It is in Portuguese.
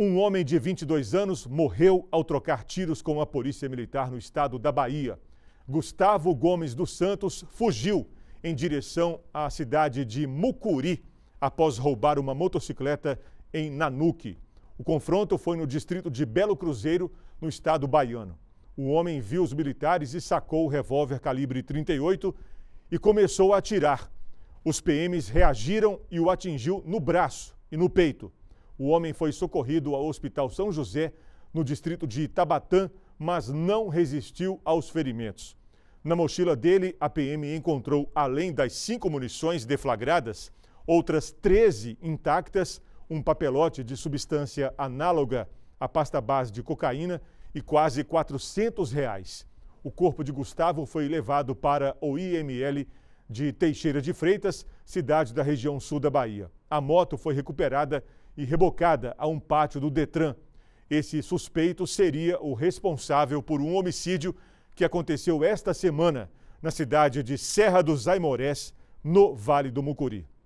Um homem de 22 anos morreu ao trocar tiros com a polícia militar no estado da Bahia. Gustavo Gomes dos Santos fugiu em direção à cidade de Mucuri após roubar uma motocicleta em Nanuque. O confronto foi no distrito de Belo Cruzeiro, no estado baiano. O homem viu os militares e sacou o revólver calibre 38 e começou a atirar. Os PMs reagiram e o atingiu no braço e no peito. O homem foi socorrido ao Hospital São José, no distrito de Itabatã, mas não resistiu aos ferimentos. Na mochila dele, a PM encontrou, além das cinco munições deflagradas, outras 13 intactas, um papelote de substância análoga à pasta base de cocaína e quase 400 reais. O corpo de Gustavo foi levado para o IML de Teixeira de Freitas, cidade da região sul da Bahia a moto foi recuperada e rebocada a um pátio do Detran. Esse suspeito seria o responsável por um homicídio que aconteceu esta semana na cidade de Serra dos Aimorés, no Vale do Mucuri.